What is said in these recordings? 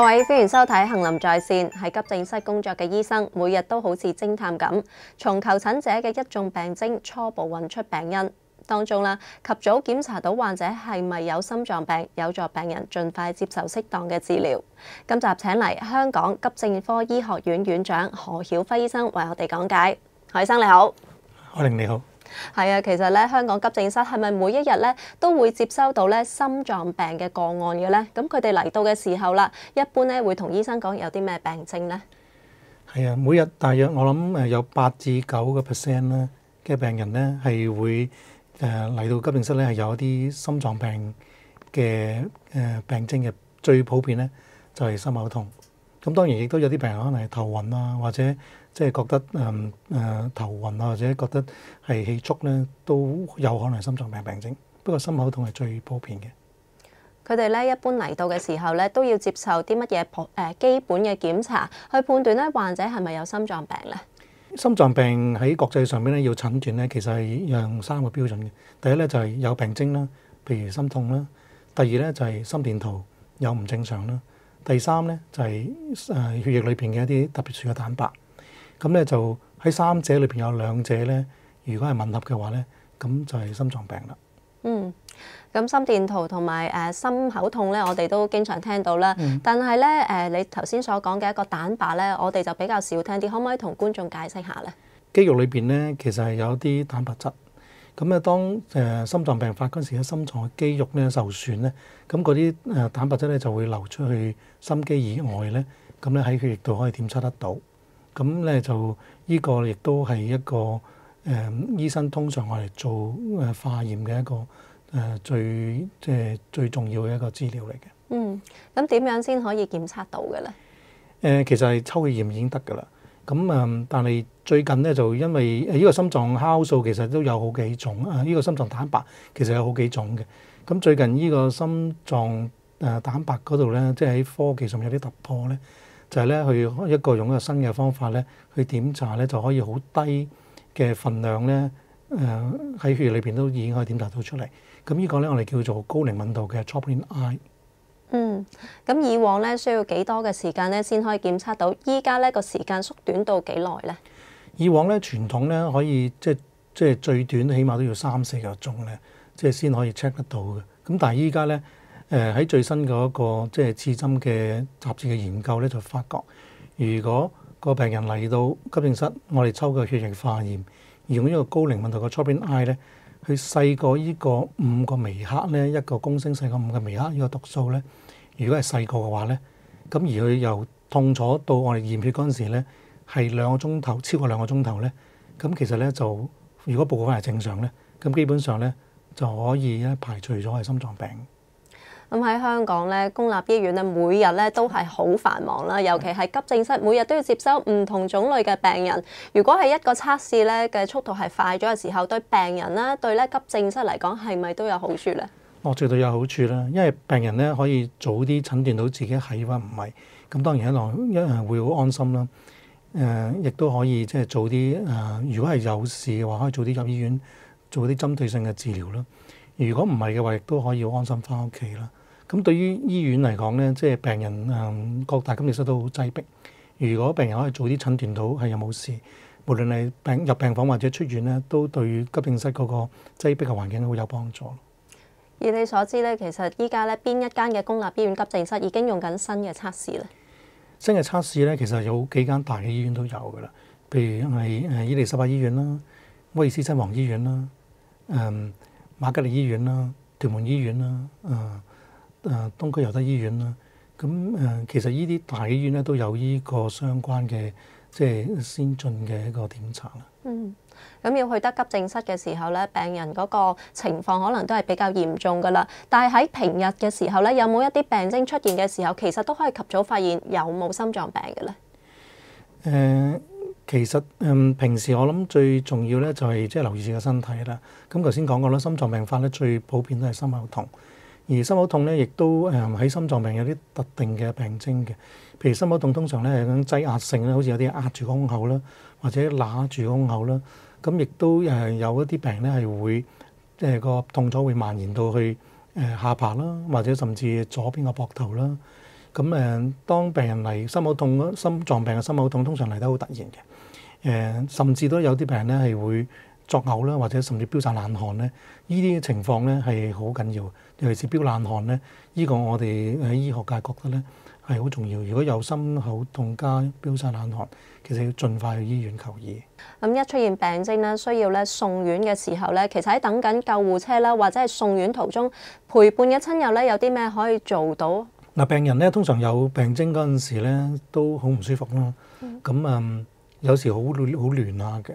各位欢迎收睇杏林在线。喺急症室工作嘅医生，每日都好似侦探咁，从求诊者嘅一众病征初步揾出病因当中啦，及早检查到患者系咪有心脏病，有助病人尽快接受适当嘅治疗。今集请嚟香港急症科医学院院长何晓辉医生为我哋讲解。何医生你好，海玲你好。系啊，其實咧，香港急症室係咪每一日咧都會接收到咧心臟病嘅個案嘅咧？咁佢哋嚟到嘅時候啦，一般咧會同醫生講有啲咩病徵咧？係啊，每日大約我諗誒有八至九個 percent 咧嘅病人咧係會誒嚟到急症室咧係有一啲心臟病嘅誒病徵嘅，最普遍咧就係心口痛。咁當然亦都有啲病人可能係頭暈啊，或者。即係覺得誒誒頭暈啊，或者覺得係氣促咧，都有可能係心臟病病徵。不過心口痛係最普遍嘅。佢哋咧一般嚟到嘅時候咧，都要接受啲乜嘢普誒基本嘅檢查，去判斷咧患者係咪有心臟病咧？心臟病喺國際上面咧要診斷咧，其實係用三個標準嘅。第一咧就係有病徵啦，譬如心痛啦；第二咧就係心電圖有唔正常啦；第三咧就係誒血液裏邊嘅一啲特別處嘅蛋白。咁咧就喺三者裏边有兩者咧，如果係吻合嘅話咧，咁就係心臟病啦。嗯，咁心電圖同埋誒心口痛咧，我哋都經常聽到啦。但系咧誒，你頭先所講嘅一個蛋白咧，我哋就比較少聽啲，可唔可以同觀眾解釋下咧？肌肉裏邊咧，其實係有啲蛋白質。咁咧，當誒心臟病發嗰陣時，嘅心臟嘅肌肉咧受損咧，咁嗰啲誒蛋白質咧就會流出去心肌以外咧，咁咧喺血液度可以檢測得到。咁咧就呢個亦都係一個誒醫生通常我哋做誒化驗嘅一個誒最即係最重要嘅一個資料嚟嘅。嗯，咁點樣先可以檢測到嘅咧？誒，其實係抽血驗已經得噶啦。咁啊，但係最近咧就因為呢個心臟酵素其實都有好幾種啊，依個心臟蛋白其實有好幾種嘅。咁最近呢個心臟誒蛋白嗰度咧，即係喺科技上面有啲突破咧。就係咧，佢一個用一個新嘅方法咧，去點查咧就可以好低嘅份量咧，誒喺血液裏邊都已經可以點查到出嚟。咁呢個咧，我哋叫做高靈敏度嘅 c r o p p i n g eye。嗯，咁以往咧需要幾多嘅時間咧先可以檢測到？依家咧個時間縮短到幾耐咧？以往咧傳統咧可以即即最短起碼都要三四個鐘咧，即先可以 check 得到嘅。咁但係依家咧。誒喺最新嗰個即係刺針嘅雜誌嘅研究咧，就發覺如果個病人嚟到急症室，我哋抽個血液化驗，用呢個高齡問題個 Troponin I 咧，佢細過呢個五個微克咧，一個公升細過五個微克呢個毒素咧，如果係細過嘅話咧，咁而佢由痛楚到我哋驗血嗰陣時咧，係兩個鐘頭超過兩個鐘頭咧，咁其實咧就如果報告翻係正常咧，咁基本上咧就可以咧排除咗係心臟病。咁喺香港咧，公立醫院咧每日咧都係好繁忙啦，尤其係急症室每日都要接收唔同種類嘅病人。如果係一個測試咧嘅速度係快咗嘅時候，對病人啦，對咧急症室嚟講係咪都有好處咧？我絕對有好處啦，因為病人咧可以早啲診斷到自己係或唔係，咁當然咧，一誒會好安心啦。誒，亦都可以即係早啲誒，如果係有事嘅話，可以早啲入醫院做啲針對性嘅治療啦。如果唔係嘅話，亦都可以安心翻屋企啦。咁對於醫院嚟講咧，即係病人誒各大急症室都好擠迫。如果病人可以早啲診斷到係有冇事，無論係病入病房或者出院咧，都對急症室嗰個擠迫嘅環境好有幫助。以你所知咧，其實依家咧邊一間嘅公立醫院急症室已經用緊新嘅測試咧？新嘅測試咧，其實有幾間大嘅醫院都有噶啦，譬如係誒伊利沙伯醫院啦、威斯親王醫院啦、誒馬吉利醫院啦、屯門醫院啦，啊。誒東區尤德醫院啦，咁誒其實呢啲大醫院咧都有呢個相關嘅即係先進嘅一個檢查啦。嗯，咁要去得急症室嘅時候咧，病人嗰個情況可能都係比較嚴重噶啦。但係喺平日嘅時候咧，有冇一啲病徵出現嘅時候，其實都可以及早發現有冇心臟病嘅咧。誒，其實嗯，平時我諗最重要咧就係即系留意自己身體啦。咁頭先講過啦，心臟病發咧最普遍都係心口痛。而心口痛咧，亦都誒喺心臟病有啲特定嘅病徵嘅。譬如心口痛通常咧係咁擠壓性咧，好似有啲壓住胸口啦，或者攔住胸口啦。咁亦都誒有一啲病咧係會誒個痛楚會蔓延到去誒下巴啦，或者甚至左邊個膊頭啦。咁誒當病人嚟心口痛，心臟病嘅心口痛通常嚟得好突然嘅。誒甚至都有啲病咧係會。作呕啦，或者甚至飆曬冷汗咧，呢啲情況咧係好緊要。尤其是飆冷汗咧，呢個我哋喺醫學界覺得咧係好重要。如果有心口痛加飆曬冷汗，其實要盡快去醫院求醫。咁一出現病徵咧，需要咧送院嘅時候咧，其實喺等緊救護車啦，或者係送院途中陪伴嘅親友咧，有啲咩可以做到？嗱，病人咧通常有病徵嗰陣時咧都好唔舒服啦，咁啊有時好好亂下嘅。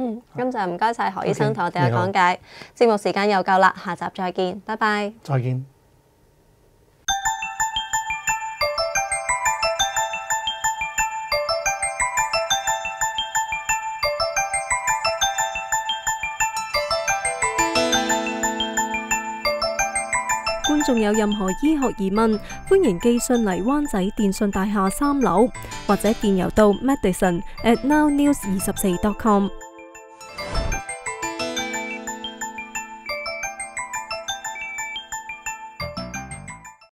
嗯，今集唔該晒何醫生同我哋嘅講解，節目時間又夠啦，下集再見，拜拜，再見。觀眾有任何醫學疑問，歡迎寄信嚟灣仔電信大廈三樓，或者電郵到 medicine at now news 二十四 .com。